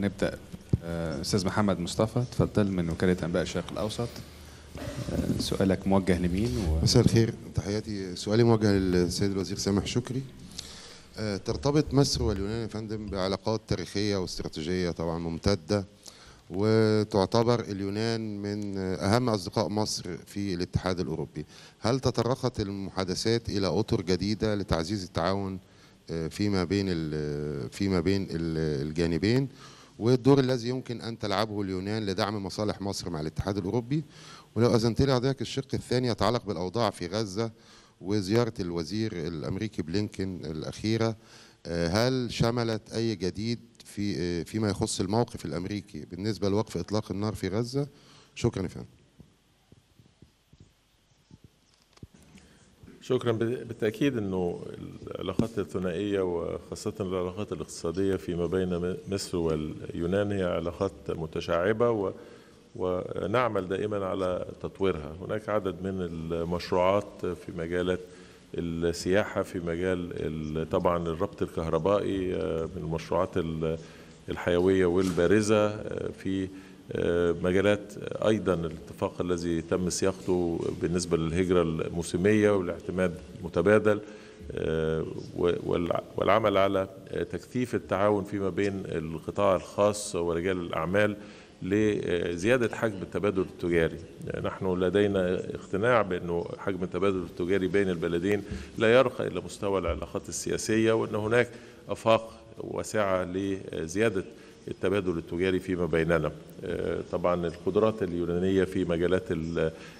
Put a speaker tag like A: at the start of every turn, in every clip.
A: نبدا آه، استاذ محمد مصطفى تفضل من وكاله انباء الشرق الاوسط
B: آه، سؤالك موجه لمين و... مساء الخير تحياتي سؤالي موجه للسيد الوزير سامح شكري آه، ترتبط مصر واليونان يا فندم بعلاقات تاريخيه واستراتيجيه طبعا ممتده وتعتبر اليونان من اهم اصدقاء مصر في الاتحاد الاوروبي هل تطرقت المحادثات الى اطر جديده لتعزيز التعاون فيما بين فيما بين الجانبين والدور الذي يمكن أن تلعبه اليونان لدعم مصالح مصر مع الاتحاد الأوروبي ولو أذنت لي حضرتك الشق الثاني يتعلق بالأوضاع في غزة وزيارة الوزير الأمريكي بلينكن الأخيرة آه، هل شملت أي جديد في آه، فيما يخص الموقف الأمريكي بالنسبة لوقف إطلاق النار في غزة شكرا يا فندم شكرا بالتاكيد انه العلاقات الثنائيه وخاصه العلاقات الاقتصاديه فيما بين مصر واليونان هي علاقات متشعبه و ونعمل دائما على تطويرها هناك عدد من المشروعات في مجالات السياحه في مجال طبعا الربط الكهربائي آه، من المشروعات الحيويه والبارزه آه، في مجالات ايضا الاتفاق الذي تم صياغته بالنسبه للهجره الموسميه والاعتماد المتبادل آه، والعمل على تكثيف التعاون فيما بين القطاع الخاص ورجال الاعمال لزياده حجم التبادل التجاري يعني نحن لدينا اقتناع بانه حجم التبادل التجاري بين البلدين لا يرقى الى مستوى العلاقات السياسيه وان هناك افاق واسعه لزياده التبادل التجاري فيما بيننا آه، طبعا القدرات اليونانية في مجالات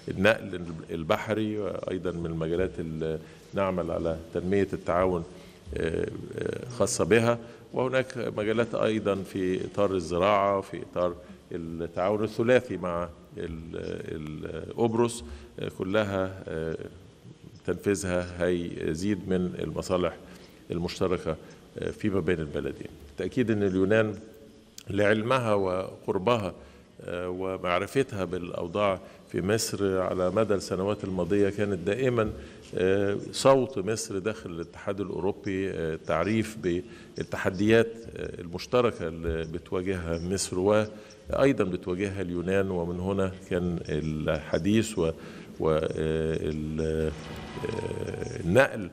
B: النقل البحري وأيضا من المجالات اللي نعمل على تنمية التعاون آه، آه، خاصة بها وهناك مجالات أيضا في إطار الزراعة في إطار التعاون الثلاثي مع الأبرس كلها تنفيذها هيزيد من المصالح المشتركة فيما بين البلدين بالتأكيد أن اليونان لعلمها وقربها آه، ومعرفتها بالأوضاع في مصر على مدى السنوات الماضية كانت دائما آه، صوت مصر داخل الاتحاد الأوروبي آه، تعريف بالتحديات المشتركة اللي بتواجهها مصر وأيضا بتواجهها اليونان ومن هنا كان الحديث والنقل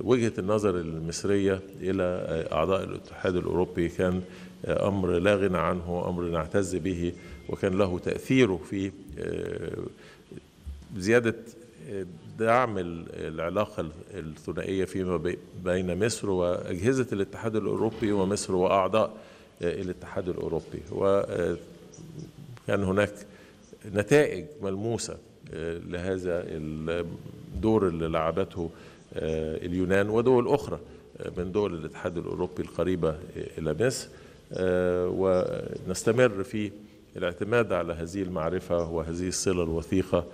B: وجهة النظر المصرية إلى أعضاء الاتحاد الأوروبي كان أمر لا غنى عنه أمر نعتز به وكان له تأثيره في آه، زيادة آه، دعم العلاقة الثنائية فيما بين مصر وأجهزة الاتحاد الأوروبي ومصر وأعضاء آه، الاتحاد الأوروبي وكان هناك نتائج ملموسة لهذا الدور اللي لعبته آه، اليونان ودول أخرى آه، من دول الاتحاد الأوروبي القريبة إلى مصر آه، ونستمر في الاعتماد على هذه المعرفة وهذه الصلة الوثيقة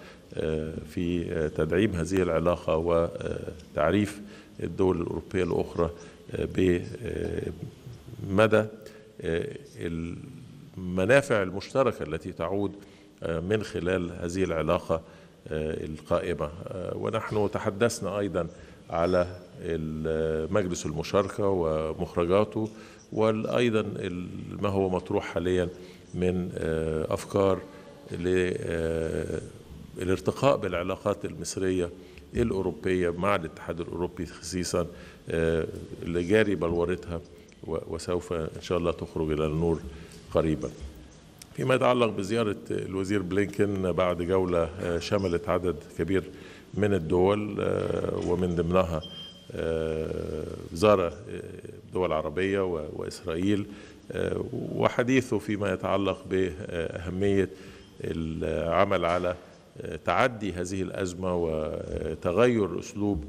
B: في تدعيم هذه العلاقة وتعريف الدول الأوروبية الأخرى بمدى المنافع المشتركة التي تعود من خلال هذه العلاقة آه، القائمة آه، ونحن تحدثنا أيضا على مجلس المشاركة ومخرجاته وأيضا ما هو مطروح حاليا من آه، أفكار للارتقاء بالعلاقات المصرية الأوروبية مع الاتحاد الأوروبي خصيصا اللي جاري بلورتها وسوف إن شاء الله تخرج إلى النور قريباً فيما يتعلق بزيارة الوزير بلينكن بعد جولة آه، شملت عدد كبير من الدول آه، ومن ضمنها آه، زار دول عربية وإسرائيل وحديثه فيما يتعلق بأهمية العمل على تعدي هذه الأزمة وتغير أسلوب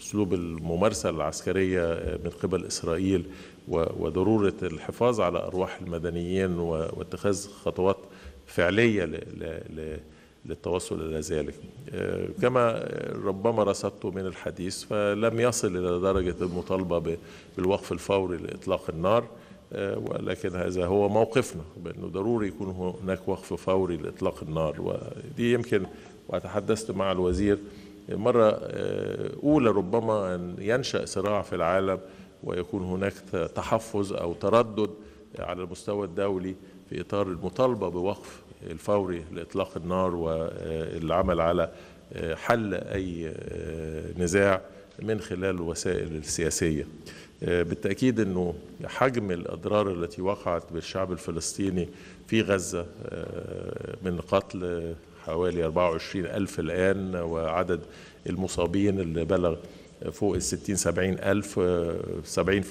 B: اسلوب الممارسه العسكريه من قبل اسرائيل وضروره الحفاظ على ارواح المدنيين واتخاذ خطوات فعليه للتوصل الى ذلك آه، كما ربما رصدته من الحديث فلم يصل الى درجه المطالبه بالوقف الفوري لاطلاق النار آه، ولكن هذا هو موقفنا بانه ضروري يكون هناك وقف فوري لاطلاق النار ودي يمكن وتحدثت مع الوزير مرة آه، أولى ربما أن ينشأ صراع في العالم ويكون هناك تحفظ أو تردد على المستوى الدولي في إطار المطالبة بوقف الفوري لإطلاق النار والعمل على آه، حل أي آه، نزاع من خلال الوسائل السياسية بالتأكيد أنه حجم الأضرار التي وقعت بالشعب الفلسطيني في غزة من قتل حوالي 24 ألف الآن وعدد المصابين اللي بلغ فوق ال 60 70 ألف 70%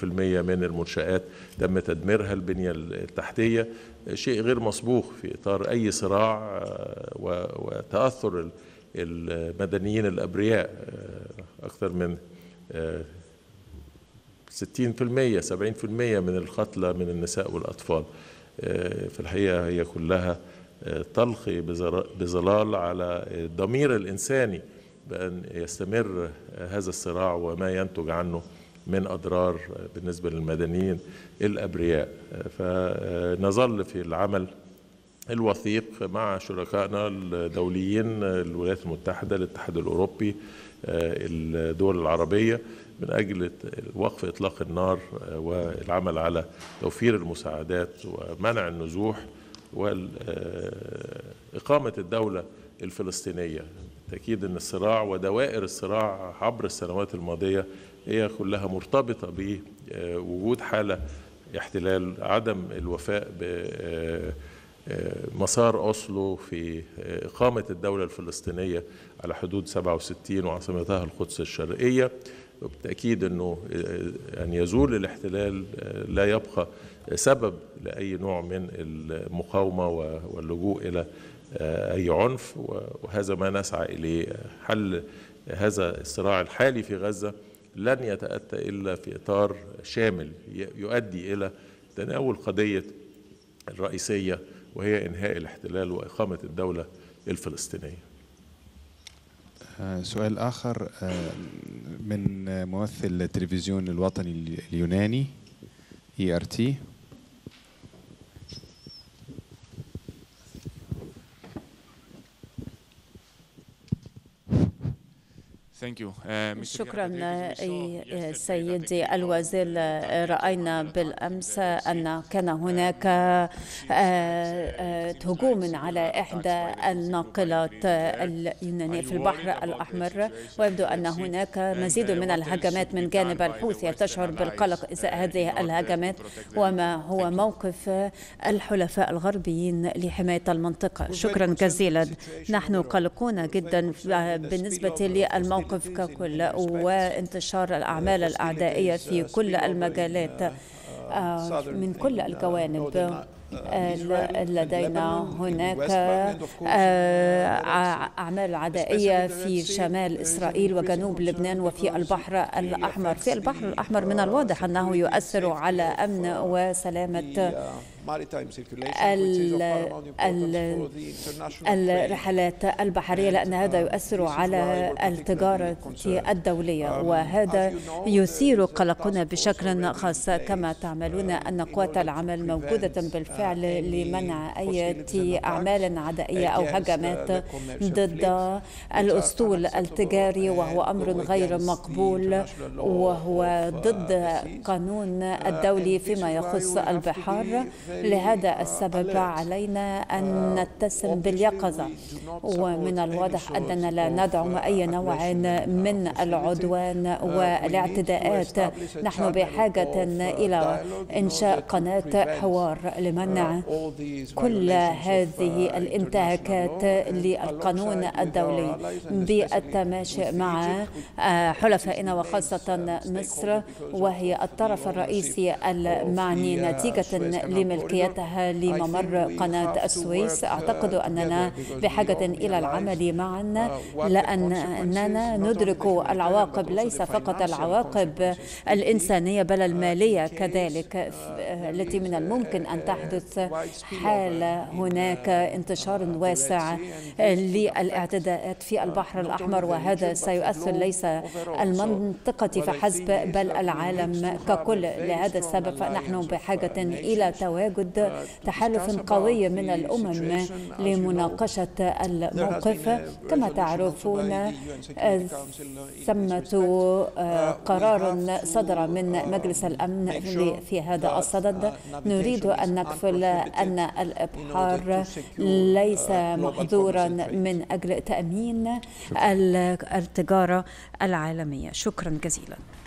B: من المنشآت تم تدميرها البنية التحتية شيء غير مسبوق في إطار أي صراع آه، وتأثر المدنيين الأبرياء آه، أكثر من 60% آه، 70% من القتلى من النساء والأطفال في الحقيقة هي كلها تلقي بظلال على الضمير الإنساني بأن يستمر هذا الصراع وما ينتج عنه من أضرار بالنسبة للمدنيين الأبرياء فنظل في العمل الوثيق مع شركائنا الدوليين الولايات المتحدة الاتحاد الأوروبي الدول العربية من أجل وقف إطلاق النار والعمل على توفير المساعدات ومنع النزوح وإقامة الدولة الفلسطينية تأكيد أن الصراع ودوائر الصراع عبر السنوات الماضية هي كلها مرتبطة بوجود حالة احتلال عدم الوفاء بمسار أصله في إقامة الدولة الفلسطينية على حدود 67 وعاصمتها القدس الشرقية وبالتأكيد أنه أن يعني يزول الاحتلال لا يبقى سبب لأي نوع من المقاومة واللجوء إلى أي عنف وهذا ما نسعى إليه حل هذا الصراع الحالي في غزة لن يتأتى إلا في إطار شامل يؤدي إلى تناول قضية الرئيسية وهي إنهاء الاحتلال وإقامة الدولة الفلسطينية
A: سؤال آخر من ممثل التلفزيون الوطني اليوناني اي ار تي شكرا سيدي الوزير رأينا بالأمس أن كان هناك هجوم على إحدى الناقلات اليونانية في البحر الأحمر ويبدو أن هناك مزيد من الهجمات من جانب الحوثي تشعر بالقلق إزاء هذه الهجمات وما هو موقف الحلفاء الغربيين لحماية المنطقة شكرا جزيلا نحن قلقون جدا بالنسبة للموقف العنف كل وانتشار الأعمال الأعدائية في كل المجالات uh, آه، من كل uh, الجوانب uh, لدينا هناك آه، أعمال عدائية في شمال إسرائيل وجنوب لبنان وفي البحر الأحمر في البحر الأحمر من الواضح أنه يؤثر على أمن وسلامة الرحلات البحرية لأن هذا um, يؤثر على التجارة الدولية um, وهذا يثير قلقنا بشكل خاص كما um, تعملون أن قوات العمل موجودة بالفعل uh, لمنع أي أعمال عدائية أو uh, هجمات ضد الأسطول التجاري وهو أمر غير مقبول وهو uh, ضد القانون الدولي فيما يخص البحار لهذا السبب علينا أن نتسم باليقظة ومن الواضح أننا لا ندعم أي نوع من العدوان والاعتداءات نحن بحاجة إلى إنشاء قناة uh, حوار لمنع كل هذه uh, الانتهاكات للقانون الدولي بالتماشي مع uh, حلفائنا وخاصة مصر وهي الطرف الرئيسي المعني نتيجة لملك تغطيتها لممر قناة السويس uh, أعتقد أننا بحاجة إلى العمل معا لأننا ندرك العواقب ليس فقط العواقب الإنسانية بل المالية كذلك التي من الممكن أن تحدث حال هناك انتشار واسع للاعتداءات في البحر الأحمر وهذا سيؤثر ليس المنطقة فحسب بل العالم ككل لهذا السبب فنحن بحاجة إلى توازن تواجد آه، تحالف قوي من الأمم لمناقشة الموقف كما تعرفون ثمة قرار صدر من uh, مجلس الأمن في هذا الصدد uh, نريد أن نكفل أن الإبحار ليس uh, محظورا من أجل تأمين التجارة العالمية شكرا جزيلا